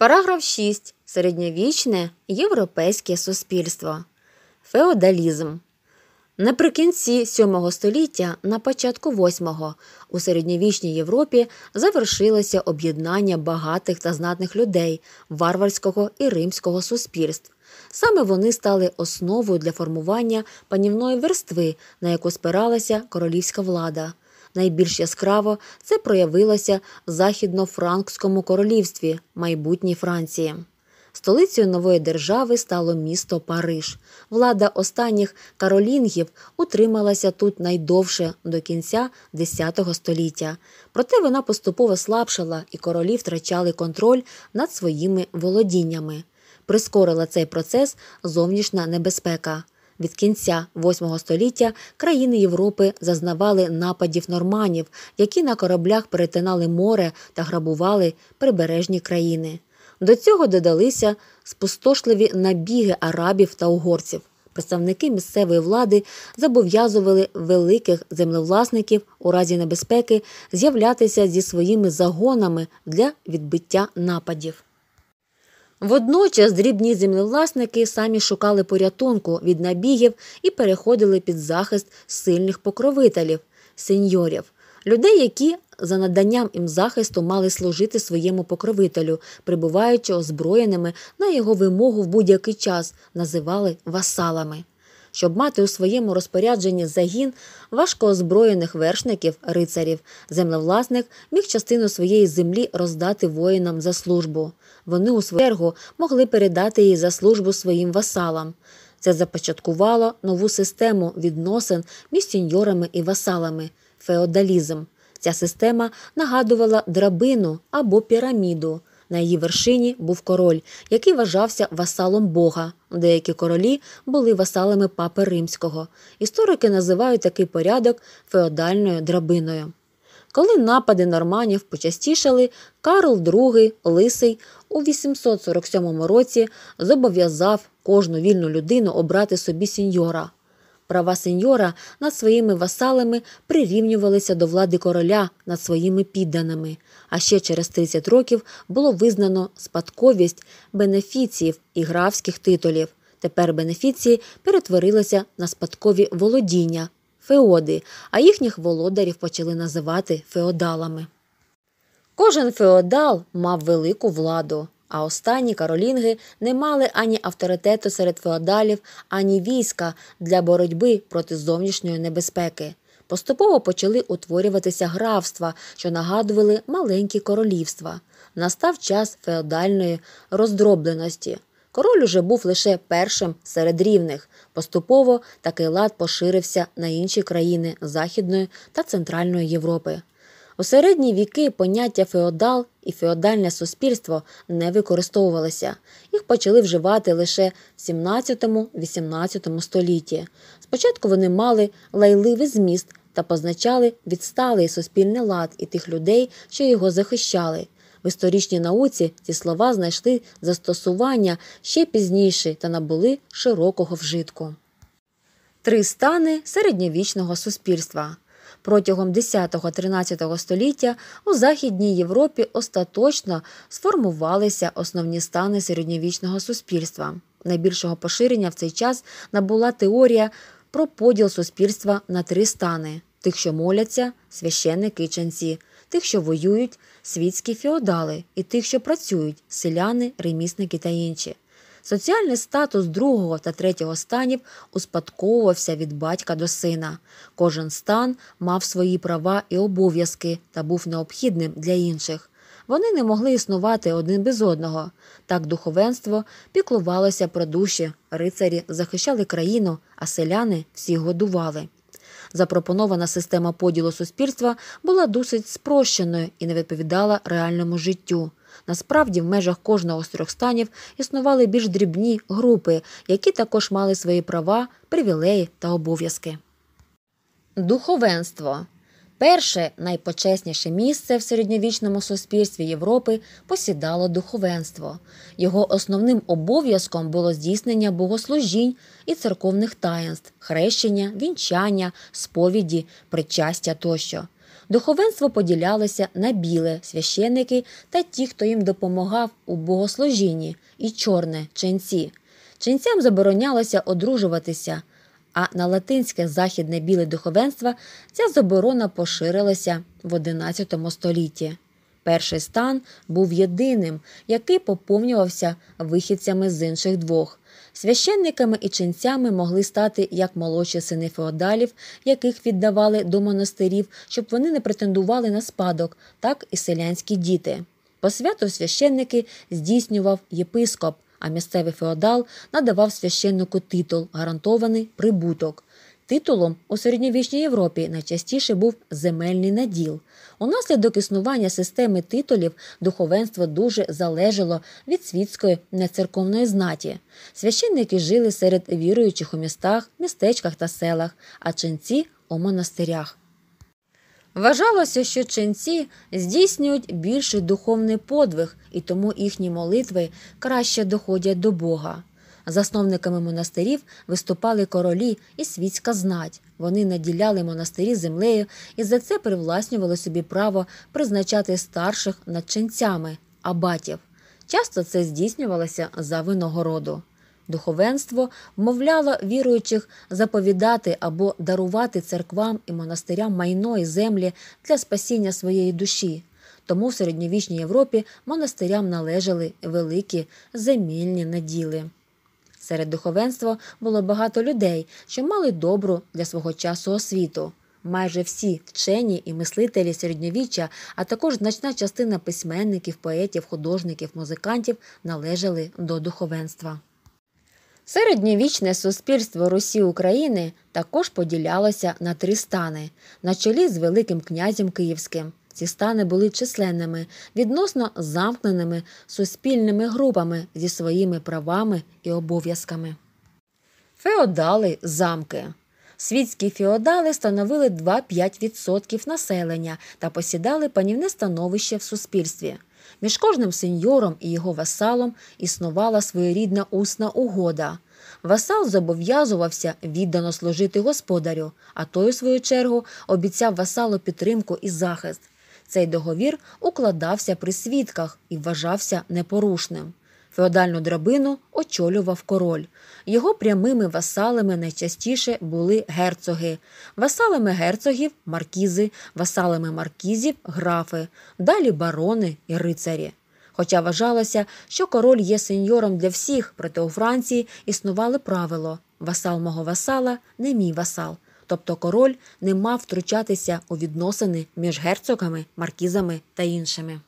Параграф 6. Середньовічне європейське суспільство. Феодалізм. Наприкінці VII століття, на початку VIII, у середньовічній Європі завершилося об'єднання багатих та знатних людей варварського і римського суспільств. Саме вони стали основою для формування панівної верстви, на яку спиралася королівська влада. Найбільш яскраво це проявилося в західно-франкському королівстві майбутній Франції. Столицею нової держави стало місто Париж. Влада останніх каролінгів утрималася тут найдовше до кінця X століття. Проте вона поступово слабшала і королі втрачали контроль над своїми володіннями. Прискорила цей процес зовнішня небезпека від кінця VIII століття країни Європи зазнавали нападів норманів, які на кораблях перетинали море та грабували прибережні країни. До цього додалися спустошливі набіги арабів та угорців. Представники місцевої влади зобов'язували великих землевласників у разі небезпеки з'являтися зі своїми загонами для відбиття нападів. Водночас дрібні землевласники самі шукали порятунку від набігів і переходили під захист сильних покровителів, сеньорів, людей, які за наданням їм захисту мали служити своєму покровителю, прибуваючи озброєними на його вимогу в будь-який час, називали васалами щоб мати у своєму розпорядженні загін важко озброєних вершників, рицарів. Землевласник міг частину своєї землі роздати воїнам за службу. Вони у свою чергу могли передати її за службу своїм васалам. Це започаткувало нову систему відносин між сіньорами і васалами феодалізм. Ця система нагадувала драбину або піраміду. На її вершині був король, який вважався васалом Бога. Деякі королі були васалами папи римського. Історики називають такий порядок феодальною драбиною. Коли напади норманів почастішали, Карл II Лисий у 847 році зобов'язав кожну вільну людину обрати собі сіньора. Права сеньора над своїми васалами прирівнювалися до влади короля над своїми підданими, а ще через 30 років було визнано спадковість бенефіців і графських титулів. Тепер бенефіції перетворилися на спадкові володіння, феоди, а їхніх володарів почали називати феодалами. Кожен феодал мав велику владу. А останні каролінги не мали ані авторитету серед феодалів, ані війська для боротьби проти зовнішньої небезпеки. Поступово почали утворюватися графства, що нагадували маленькі королівства. Настав час феодальної роздробленості. Король уже був лише першим серед рівних. Поступово такий лад поширився на інші країни Західної та Центральної Європи. У середні віки поняття феодал і феодальне суспільство не використовувалися. Їх почали вживати лише в 17-18 столітті. Спочатку вони мали лайливий зміст та позначали відсталий суспільний лад і тих людей, що його захищали. В історичній науці ці слова знайшли застосування ще пізніше та набули широкого вжитку. Три стани середньовічного суспільства протягом 10-13 століття у Західній Європі остаточно сформувалися основні стани середньовічного суспільства. Найбільшого поширення в цей час набула теорія про поділ суспільства на три стани: тих, що моляться, священники і ченці, тих, що воюють, світські феодали, і тих, що працюють селяни, ремісники та інші. Соціальний статус другого та третього станів успадковувався від батька до сина. Кожен стан мав свої права і обов'язки та був необхідним для інших. Вони не могли існувати один без одного. Так духовенство піклувалося про душі, рицарі захищали країну, а селяни всі годували. Запропонована система поділу суспільства була досить спрощеною і не відповідала реальному життю. Насправді, в межах кожного з трьох станів існували більш дрібні групи, які також мали свої права, привілеї та обов'язки. Духовенство перше найпочесніше місце в середньовічному суспільстві Європи посідало духовенство. Його основним обов'язком було здійснення богослужінь і церковних таїнств, хрещення, вінчання, сповіді, причастя тощо. Духовенство поділялося на біле священники та ті, хто їм допомагав у богослужінні, і чорне ченці. Ченцям заборонялося одружуватися, а на латинське західне біле духовенство ця заборона поширилася в XI столітті. Перший стан був єдиним, який поповнювався вихідцями з інших двох. Священниками і ченцями могли стати як молодші сини феодалів, яких віддавали до монастирів, щоб вони не претендували на спадок, так і селянські діти. По Посвяту священники здійснював єпископ, а місцевий феодал надавав священнику титул, гарантований прибуток. Титулом у середньовічній Європі найчастіше був земельний наділ. Унаслідок існування системи титулів духовенство дуже залежало від світської нецерковної знаті. Священники жили серед віруючих у містах, містечках та селах, а ченці у монастирях. Вважалося, що ченці здійснюють більший духовний подвиг, і тому їхні молитви краще доходять до Бога. Засновниками монастирів виступали королі і світська знать. Вони наділяли монастирі землею і за це привласнювали собі право призначати старших над ченцями – абатів. Часто це здійснювалося за винагороду. Духовенство вмовляло віруючих заповідати або дарувати церквам і монастирям майно і землі для спасіння своєї душі. Тому в середньовічній Європі монастирям належали великі земільні наділи. Серед духовенства було багато людей, що мали добру для свого часу освіту. Майже всі вчені і мислителі середньовіччя, а також значна частина письменників, поетів, художників, музикантів належали до духовенства. Середньовічне суспільство Русі України також поділялося на три стани на чолі з Великим князем Київським, ці стани були численними, відносно замкненими суспільними групами зі своїми правами і обов'язками. Феодали замки. Світські феодали становили 2-5% населення та посідали панівне становище в суспільстві. Між кожним сеньором і його васалом існувала своєрідна усна угода. Васал зобов'язувався віддано служити господарю, а той, у свою чергу, обіцяв васалу підтримку і захист. Цей договір укладався при свідках і вважався непорушним. Феодальну драбину очолював король. Його прямими васалами найчастіше були герцоги, васалами герцогів маркізи, васалами маркізів графи, далі барони і рицарі. Хоча вважалося, що король є сеньором для всіх, проте у Франції існували правило васал мого васала не мій васал тобто король не мав втручатися у відносини між герцогами, маркізами та іншими.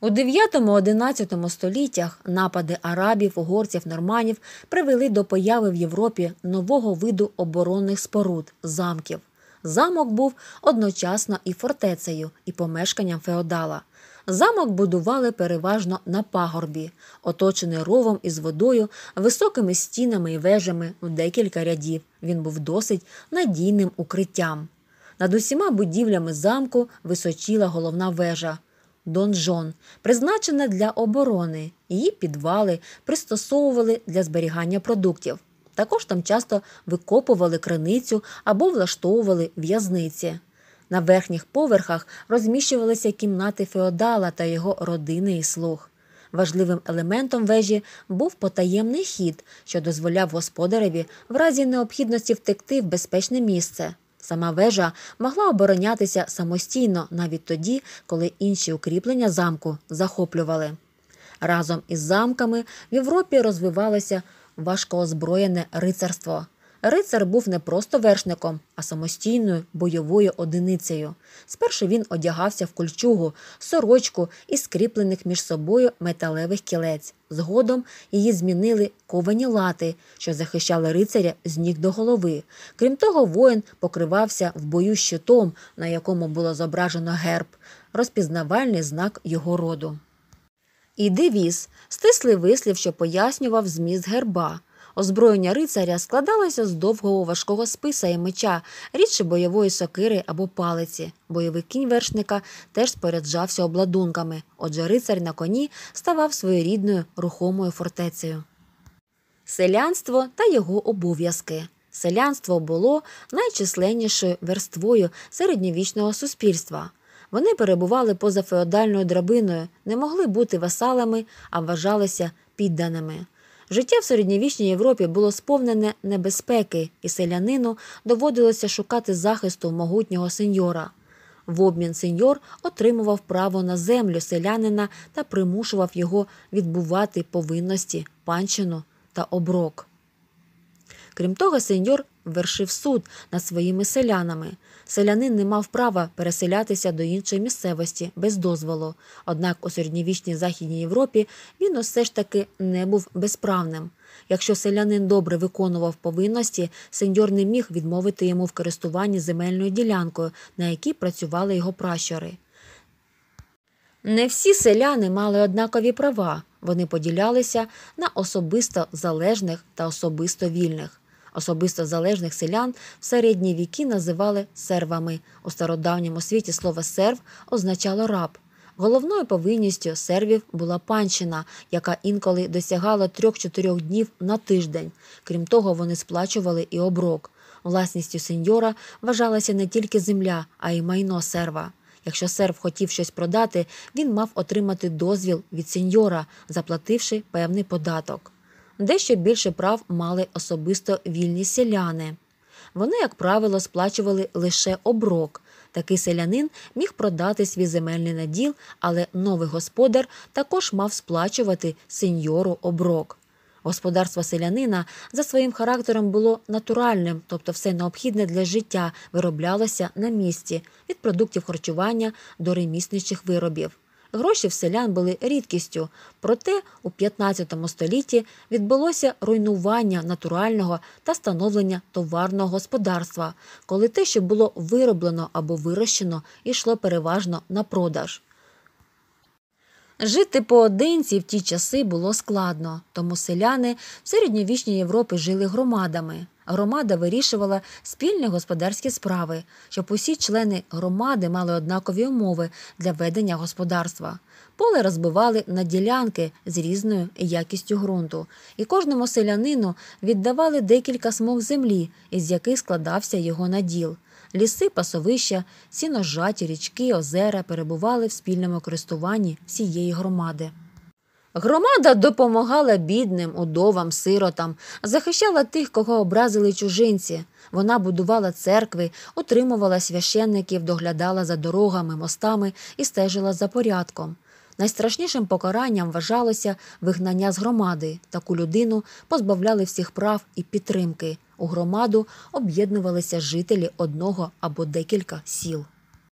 У 9-11 століттях напади арабів, угорців, норманів привели до появи в Європі нового виду оборонних споруд замків. Замок був одночасно і фортецею, і помешканням феодала. Замок будували переважно на пагорбі, оточений ровом із водою, високими стінами і вежами в декілька рядів. Він був досить надійним укриттям. Над усіма будівлями замку височіла головна вежа. Донжон, призначена для оборони, її підвали пристосовували для зберігання продуктів. Також там часто викопували криницю або влаштовували в'язниці. На верхніх поверхах розміщувалися кімнати феодала та його родини і слуг. Важливим елементом вежі був потаємний хід, що дозволяв господареві в разі необхідності втекти в безпечне місце. Сама вежа могла оборонятися самостійно навіть тоді, коли інші укріплення замку захоплювали. Разом із замками в Європі розвивалося важкоозброєне рицарство. Рицар був не просто вершником, а самостійною бойовою одиницею. Спершу він одягався в кольчугу, сорочку і скріплених між собою металевих кілець. Згодом її змінили ковані лати, що захищали рицаря з ніг до голови. Крім того, воїн покривався в бою щитом, на якому було зображено герб, розпізнавальний знак його роду. І девіз – стислий вислів, що пояснював зміст герба. Озброєння рицаря складалося з довгого важкого списа і меча, рідше бойової сокири або палиці. Бойовий кінь вершника теж споряджався обладунками, отже рицар на коні ставав своєрідною рухомою фортецею. Селянство та його обов'язки. Селянство було найчисленнішою верствою середньовічного суспільства. Вони перебували поза феодальною драбиною, не могли бути васалами, а вважалися підданими. Життя в середньовічній Європі було сповнене небезпеки, і селянину доводилося шукати захисту могутнього сеньора. В обмін сеньор отримував право на землю селянина та примушував його відбувати повинності, панщину та оброк. Крім того, сеньор вершив суд над своїми селянами. Селянин не мав права переселятися до іншої місцевості без дозволу. Однак у середньовічній Західній Європі він усе ж таки не був безправним. Якщо селянин добре виконував повинності, сеньор не міг відмовити йому в користуванні земельною ділянкою, на якій працювали його пращури. Не всі селяни мали однакові права. Вони поділялися на особисто залежних та особисто вільних. Особисто залежних селян в середні віки називали сервами. У стародавньому світі слово серв означало раб. Головною повинністю сервів була панщина, яка інколи досягала 3-4 днів на тиждень. Крім того, вони сплачували і оброк. Власністю сеньора вважалася не тільки земля, а й майно серва. Якщо серв хотів щось продати, він мав отримати дозвіл від сеньора, заплативши певний податок дещо більше прав мали особисто вільні селяни. Вони, як правило, сплачували лише оброк. Такий селянин міг продати свій земельний наділ, але новий господар також мав сплачувати сеньору оброк. Господарство селянина за своїм характером було натуральним, тобто все необхідне для життя вироблялося на місці від продуктів харчування до ремісничих виробів. Гроші в селян були рідкістю, проте у 15 столітті відбулося руйнування натурального та становлення товарного господарства, коли те, що було вироблено або вирощено, йшло переважно на продаж. Жити поодинці в ті часи було складно, тому селяни в середньовічній Європі жили громадами. Громада вирішувала спільні господарські справи, щоб усі члени громади мали однакові умови для ведення господарства. Поле розбивали на ділянки з різною якістю ґрунту, і кожному селянину віддавали декілька смуг землі, із яких складався його наділ. Ліси, пасовища, сіножаті, річки, озера перебували в спільному користуванні всієї громади. Громада допомагала бідним, удовам, сиротам, захищала тих, кого образили чужинці. Вона будувала церкви, утримувала священників, доглядала за дорогами, мостами і стежила за порядком. Найстрашнішим покаранням вважалося вигнання з громади. Таку людину позбавляли всіх прав і підтримки. У громаду об'єднувалися жителі одного або декілька сіл.